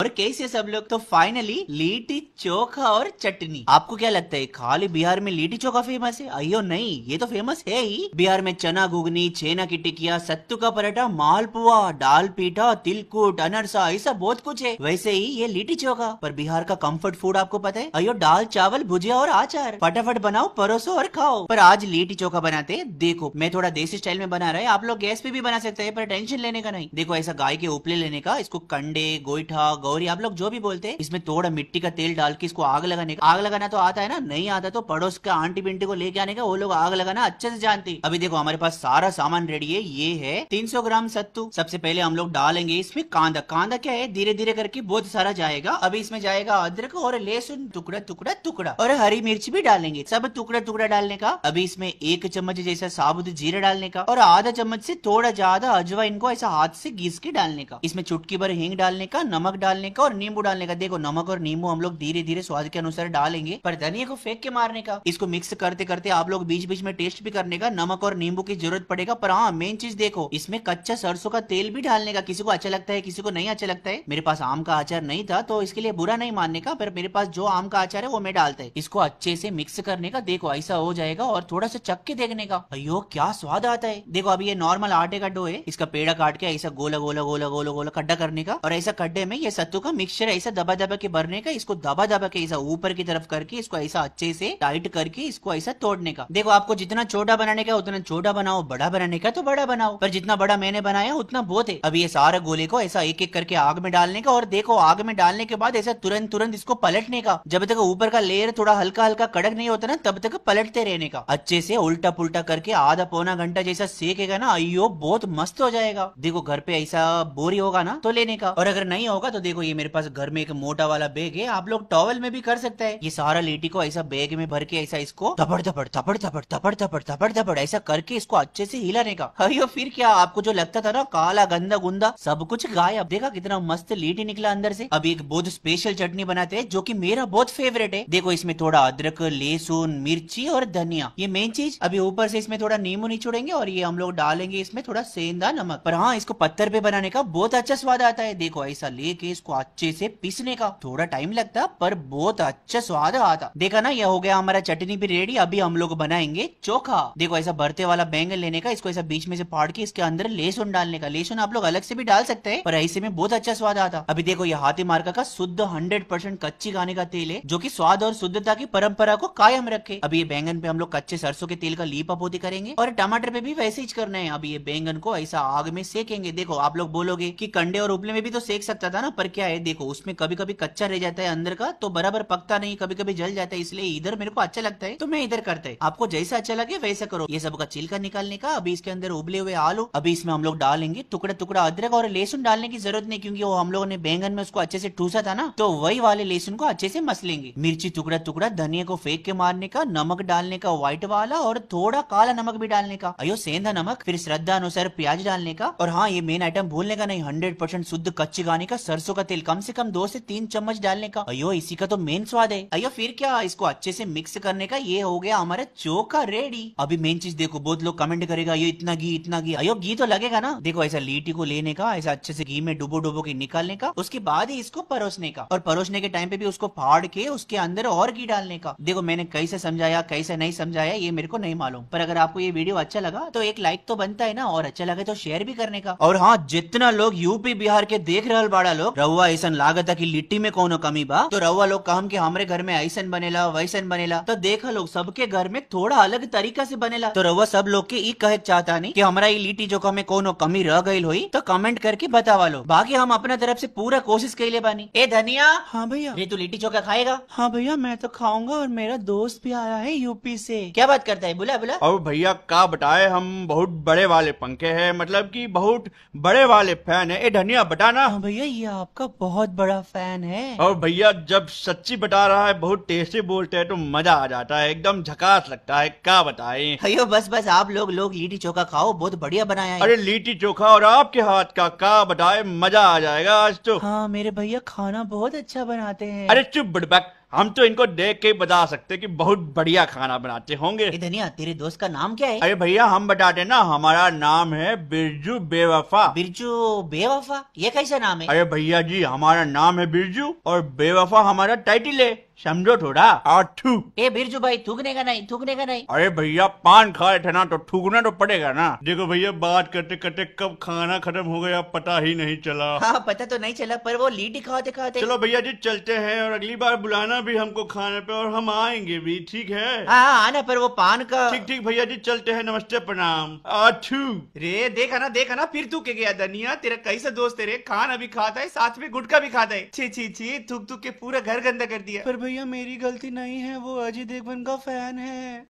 और कैसे सब लोग तो फाइनली लीटी चोखा और चटनी आपको क्या लगता है खाली बिहार में लीटी चोखा फेमस है अयो नहीं ये तो फेमस है ही बिहार में चना घुगनी छेना की टिकिया सत्तू का पराठा मालपुआ दाल पीठा तिलकुट अनरसा ऐसा बहुत कुछ है वैसे ही ये लीटी चोखा पर बिहार का कम्फर्ट फूड आपको पता है अयो दाल चावल भुजिया और आचार फटाफट बनाओ परोसो और खाओ पर आज लीटी चोखा बनाते देखो मैं थोड़ा देसी स्टाइल में बना रहा है आप लोग गैस पे भी बना सकते हैं पर टेंशन लेने का नहीं देखो ऐसा गाय के उपले लेने का इसको कंडे गोईठा गौरी आप लोग जो भी बोलते हैं इसमें थोड़ा मिट्टी का तेल डाल के इसको आग लगाने का आग लगाना तो आता है ना नहीं आता तो पड़ोस का आंटी बिंटी को लेके आने का वो लोग आग लगाना अच्छे से जानती अभी देखो हमारे पास सारा सामान रेडी है ये है तीन ग्राम सत्तू सबसे पहले हम लोग डालेंगे इसमें कांदा कांदा क्या है धीरे धीरे करके बहुत सारा जाएगा अभी इसमें जाएगा अदरक और लहसुन टुकड़ा टुकड़ा टुकड़ा और हरी मिर्च भी डालेंगे सब टुकड़ा टुकड़ा डालने का अभी इसमें एक चम्मच जैसा साबुत जीरा डालने का और आधा चम्मच से थोड़ा ज्यादा अजवा इनको ऐसा हाथ से घीस के डालने का इसमें चुटकी भर हिंग डालने का नमक डाल डालने का और नींबू डालने का देखो नमक और नींबू हम लोग धीरे धीरे स्वाद के अनुसार डालेंगे पर धनिया को फेंक के मारने का इसको मिक्स करते करते आप लोग बीच बीच में टेस्ट भी करने का नमक और नींबू की जरूरत पड़ेगा पर हाँ मेन चीज देखो इसमें कच्चा सरसों का तेल भी डालने का किसी को अच्छा लगता है किसी को नहीं अच्छा लगता है मेरे पास आम का आचार नहीं था तो इसके लिए बुरा नहीं मानने का पर मेरे पास जो आम का आचार है वो मैं डालता है इसको अच्छे से मिक्स करने का देखो ऐसा हो जाएगा और थोड़ा सा चक्के देखने का अयो क्या स्वाद आता है देखो अभी ये नॉर्मल आटे का डो है इसका पेड़ा काट के ऐसा गोला गोला गोला गोला गोला खड्डा करने का और ऐसा खड्डे में ये लत्तों का मिक्सचर ऐसा दबा दबा के भरने का इसको दबा दबा के ऐसा ऊपर की तरफ करके इसको ऐसा अच्छे से टाइट करके इसको ऐसा तोड़ने का देखो आपको जितना छोटा बनाने का उतना छोटा बनाओ बड़ा बनाने का तो बड़ा बनाओ पर जितना बड़ा मैंने बनाया उतना बहुत है अभी ये सारे गोले को ऐसा एक एक करके आग में डालने का और देखो आग में डालने के बाद ऐसा तुरंत तुरंत इसको पलटने का जब तक ऊपर का लेयर थोड़ा हल्का हल्का कड़क नहीं होता ना तब तक पलटते रहने का अच्छे से उल्टा पुलटा करके आधा पौना घंटा जैसा सेकेगा ना अयो बहुत मस्त हो जाएगा देखो घर पे ऐसा बोरी होगा ना तो लेने का और अगर नहीं होगा तो देखो देखो ये मेरे पास घर में एक मोटा वाला बैग है आप लोग टॉवल में भी कर सकते हैं ये सारा लेटी को ऐसा बैग में भर के ऐसा इसको थपड़ थपड़ थपड़ थपड़ थपड़ थपड़ थपड़ थपड़ ऐसा करके इसको अच्छे से हिलाने का अयो फिर क्या आपको जो लगता था ना काला गंदा गुंदा सब कुछ गायब देखा कितना मस्त लेटी निकला अंदर से अब एक बहुत स्पेशल चटनी बनाते हैं जो की मेरा बहुत फेवरेट है देखो इसमें थोड़ा अदरक लहसुन मिर्ची और धनिया ये मेन चीज अभी ऊपर से इसमें थोड़ा नींबू निचोड़ेंगे और ये हम लोग डालेंगे इसमें थोड़ा सेंधा नमक पर हाँ इसको पत्थर पे बनाने का बहुत अच्छा स्वाद आता है देखो ऐसा लेके इसको इसको अच्छे से पीसने का थोड़ा टाइम लगता पर बहुत अच्छा स्वाद आता देखा ना यह हो गया हमारा चटनी भी रेडी अभी हम लोग बनाएंगे चोखा देखो ऐसा भरते वाला बैंगन लेने का इसको ऐसा बीच में से फाड़ के इसके अंदर लहसुन डालने का लहसुन आप लोग अलग से भी डाल सकते हैं पर ऐसे में बहुत अच्छा स्वाद आता अभी देखो ये हाथी मार्का का शुद्ध हंड्रेड परसेंट कच्ची खाने का तेल है जो की स्वाद और शुद्धता की परंपरा को कायम रखे अभी ये बैंगन पे हम लोग कच्चे सरसों के तेल का लीपा पोती करेंगे और टमाटर पे भी वैसे ही करना है अभी ये बैंगन को ऐसा आग में सेकेंगे देखो आप लोग बोलोगे की कंडे और उपले में भी तो सेक सकता था ना पर क्या है देखो उसमें कभी कभी कच्चा रह जाता है अंदर का तो बराबर पकता नहीं कभी कभी जल जाता है इसलिए इधर मेरे को अच्छा लगता है तो मैं इधर करता है आपको जैसा अच्छा लगे वैसा करो ये सबका छिलका निकालने का अभी इसके अंदर उबले हुए आलू अभी इसमें हम लोग डालेंगे टुकड़ा टुकड़ा अदरक और लहसुन डालने की जरूरत नहीं क्योंकि वो हम लोगों ने बैंगन में उसको अच्छे से ठूसा था ना तो वही वाले लहसुन को अच्छे से मस लेंगे मिर्ची टुकड़ा टुकड़ा धनिया को फेंक के मारने का नमक डालने का व्हाइट वाला और थोड़ा काला नमक भी डालने का अयो सेंधा नमक फिर श्रद्धा अनुसार प्याज डालने का और हाँ ये मेन आइटम भूलने का नहीं हंड्रेड परसेंट शुद्ध कच्ची गाने का सरसों का तेल कम से कम दो से तीन चम्मच डालने का अयो इसी का तो मेन स्वाद है अयो फिर क्या इसको अच्छे से मिक्स करने का ये हो गया हमारा चोखा रेडी अभी मेन चीज देखो बहुत लोग कमेंट करेगा ये इतना घी इतना घी अयो घी तो लगेगा ना देखो ऐसा लीटी को लेने का ऐसा अच्छे से घी में डुबो डुबो के निकालने का उसके बाद ही इसको परोसने का और परोसने के टाइम पे भी उसको फाड़ के उसके अंदर और घी डालने का देखो मैंने कैसे समझाया कैसे नहीं समझाया ये मेरे को नहीं मालूम पर अगर आपको ये वीडियो अच्छा लगा तो एक लाइक तो बनता है ना और अच्छा लगे तो शेयर भी करने का और हाँ जितना लोग यूपी बिहार के देख रहे बाड़ा लोग रउआ ऐसा लागत की लिट्टी में कोनो कमी बा तो रउआ लोग कहम की हमारे घर में ऐसा बनेला वैसा बनेला तो देखा लोग सबके घर में थोड़ा अलग तरीका से बनेला तो रउआ सब लोग के कहे चाहता नहीं की हमारा ये लिट्टी जो में कोनो कमी रह गई हुई तो कमेंट करके बतावा लो बाकी हम अपना तरफ से पूरा कोशिश के लिए बानी ए धनिया हाँ भैया ये तू लिट्टी चोखा खाएगा हाँ भैया मैं तो खाऊंगा और मेरा दोस्त भी आया है यूपी से क्या बात करता है बुला बुला और भैया का बताए हम बहुत बड़े वाले पंखे है मतलब की बहुत बड़े वाले फैन है ए धनिया बटाना हाँ भैया ये आप आपका बहुत बड़ा फैन है और भैया जब सच्ची बता रहा है बहुत टेस्टी बोलते हैं तो मजा आ जाता है एकदम झकास लगता है क्या बताए भैया बस बस आप लोग लोग लिट्टी चोखा खाओ बहुत बढ़िया बनाया है अरे लिट्टी चोखा और आपके हाथ का क्या बताए मजा आ जाएगा आज तो हाँ मेरे भैया खाना बहुत अच्छा बनाते हैं अरे चुप बुटबैक हम तो इनको देख के बता सकते कि बहुत बढ़िया खाना बनाते होंगे धनिया तेरे दोस्त का नाम क्या है अरे भैया हम बता देना हमारा नाम है बिरजू बेवफा बिरजू बेवफा ये कैसा नाम है अरे भैया जी हमारा नाम है बिरजू और बेवफा हमारा टाइटल है समझो थोड़ा आठू ए बिरजू भाई थूकने का नहीं थूकने का नहीं अरे भैया पान खाए थे ना तो थूकना तो पड़ेगा ना देखो भैया बात करते करते कब खाना खत्म हो गया पता ही नहीं चला हाँ पता तो नहीं चला पर वो लीटी खाते खाते चलो भैया जी चलते हैं और अगली बार बुलाना भी हमको खाने पे और हम आएंगे भी ठीक है हाँ, हाँ आना पर वो पान का ठीक ठीक भैया जी चलते है नमस्ते प्रणाम आठू रे देखा ना देखा ना फिर थूके गया धनिया तेरा कैसा दोस्त है रे खाना भी खाता है साथ में गुटका भी खाता है छी छी छी थूक थूक के पूरा घर गंदा कर दिया पर भैया मेरी गलती नहीं है वो अजय देवगन का फैन है